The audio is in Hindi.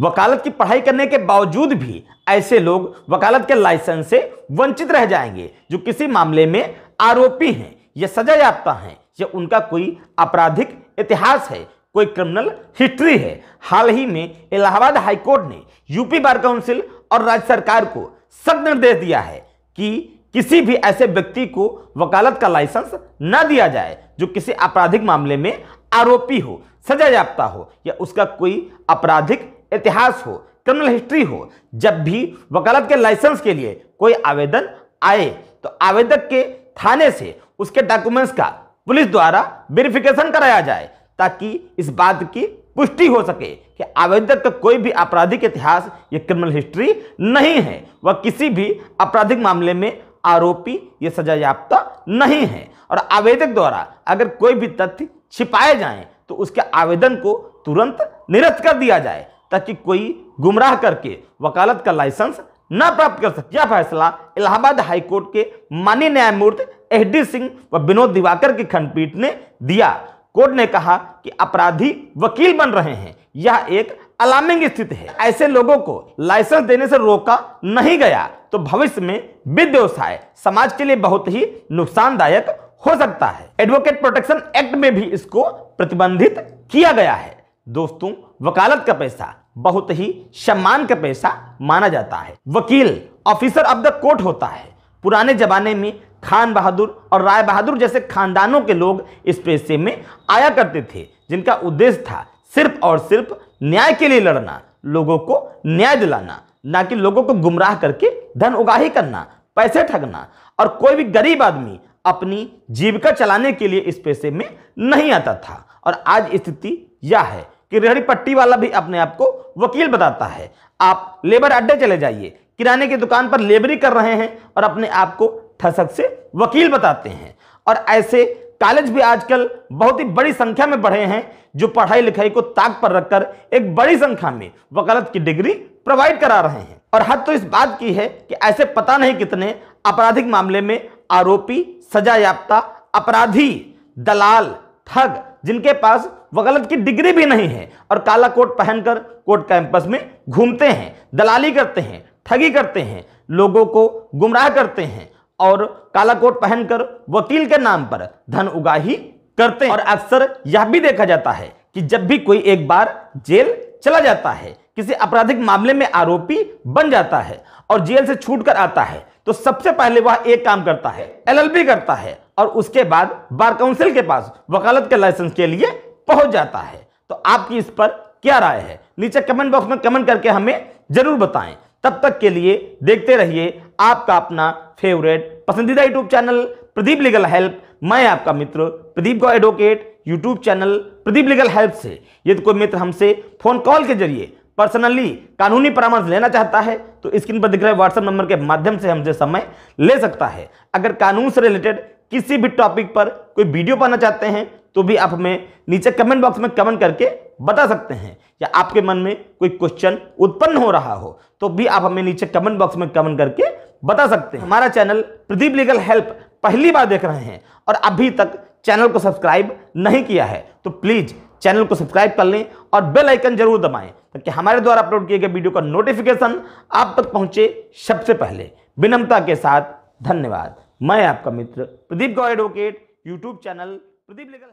वकालत की पढ़ाई करने के बावजूद भी ऐसे लोग वकालत के लाइसेंस से वंचित रह जाएंगे जो किसी मामले में आरोपी हैं या सजा याफ्ता हैं या उनका कोई आपराधिक इतिहास है कोई क्रिमिनल हिस्ट्री है हाल ही में इलाहाबाद हाईकोर्ट ने यूपी बार काउंसिल और राज्य सरकार को सख्त निर्देश दिया है कि किसी भी ऐसे व्यक्ति को वकालत का लाइसेंस न दिया जाए जो किसी आपराधिक मामले में आरोपी हो सजा याफ्ता हो या उसका कोई आपराधिक इतिहास हो क्रिमिनल हिस्ट्री हो जब भी वकालत के लाइसेंस के लिए कोई आवेदन आए तो आवेदक के थाने से उसके डॉक्यूमेंट्स का पुलिस द्वारा वेरिफिकेशन कराया जाए ताकि इस बात की पुष्टि हो सके कि आवेदक का कोई भी आपराधिक इतिहास या क्रिमिनल हिस्ट्री नहीं है वह किसी भी आपराधिक मामले में आरोपी या सजायाफ्ता नहीं है और आवेदक द्वारा अगर कोई भी तथ्य छिपाए जाएं तो उसके आवेदन को तुरंत निरस्त कर दिया जाए ताकि कोई गुमराह करके वकालत का लाइसेंस न प्राप्त कर सके यह फैसला इलाहाबाद हाईकोर्ट के माननीय न्यायमूर्ति एच सिंह व विनोद दिवाकर की खंडपीठ ने दिया कोर्ट ने कहा कि अपराधी वकील बन रहे हैं यह एक अलार्मिंग स्थिति है ऐसे लोगों को लाइसेंस देने से रोका नहीं गया तो भविष्य में विद व्यवसाय समाज के लिए बहुत ही नुकसानदायक हो सकता है एडवोकेट प्रोटेक्शन एक्ट में भी इसको प्रतिबंधित किया गया है दोस्तों वकालत का पैसा बहुत ही सम्मान का पैसा माना जाता है वकील ऑफिसर ऑफ द कोर्ट होता है पुराने जमाने में खान बहादुर और राय बहादुर जैसे खानदानों के लोग इस पेशे में आया करते थे जिनका उद्देश्य था सिर्फ और सिर्फ न्याय के लिए लड़ना लोगों को न्याय दिलाना ना कि लोगों को गुमराह करके धन उगाही करना पैसे ठगना और कोई भी गरीब आदमी अपनी जीविका चलाने के लिए इस पेशे में नहीं आता था और आज स्थिति यह है कि रेहड़ी पट्टी वाला भी अपने आप को वकील बताता है आप लेबर अड्डे चले जाइए किराने की दुकान पर लेबरी कर रहे हैं और अपने आप को ठसक से वकील बताते हैं और ऐसे कॉलेज भी आजकल बहुत ही बड़ी संख्या में बढ़े हैं जो पढ़ाई लिखाई को ताक पर रखकर एक बड़ी संख्या में वकालत की डिग्री प्रोवाइड करा रहे हैं और हद तो इस बात की है कि ऐसे पता नहीं कितने आपराधिक मामले में आरोपी सजा याफ्ता अपराधी दलाल ठग जिनके पास वकालत की डिग्री भी नहीं है और काला कोट पहनकर कोर्ट कैंपस में घूमते हैं दलाली करते हैं ठगी करते हैं लोगों को गुमराह करते हैं और काला कोट पहनकर वकील के नाम पर धन उगाही करते हैं और अक्सर यह भी देखा जाता है कि जब भी कोई एक बार जेल चला जाता है किसी आपराधिक मामले में आरोपी बन जाता है और जेल से छूट कर आता है तो सबसे पहले वह एक काम करता है एलएलबी करता है और उसके बाद बार काउंसिल के पास वकालत के लाइसेंस के लिए पहुंच जाता है तो आपकी इस पर क्या राय है नीचे कमेंट बॉक्स में कमेंट करके हमें जरूर बताएं तब तक के लिए देखते रहिए आपका अपना फेवरेट पसंदीदा YouTube channel Pradeep legal help मैं आपका मित्र प्रदीप का advocate YouTube channel Pradeep legal help से यदि कोई मित्र हमसे फोन कॉल के जरिए पर्सनली कानूनी परामर्श लेना चाहता है तो स्क्रीन पर दिख रहे व्हाट्सएप नंबर के माध्यम से हमसे समय ले सकता है अगर कानून से रिलेटेड किसी भी टॉपिक पर कोई वीडियो पाना चाहते हैं तो भी आप हमें नीचे कमेंट बॉक्स में कमेंट करके बता सकते हैं या आपके मन में कोई क्वेश्चन उत्पन्न हो रहा हो तो भी आप हमें नीचे कमेंट बॉक्स में कमेंट करके बता सकते हैं हमारा चैनल प्रदीप लीगल हेल्प पहली बार देख रहे हैं और अभी तक चैनल को सब्सक्राइब नहीं किया है तो प्लीज़ चैनल को सब्सक्राइब कर लें और बेल आइकन जरूर दबाएं ताकि हमारे द्वारा अपलोड किए गए वीडियो का नोटिफिकेशन आप तक पहुंचे सबसे पहले विनम्रता के साथ धन्यवाद मैं आपका मित्र प्रदीप गौ advocate YouTube channel Pradeep legal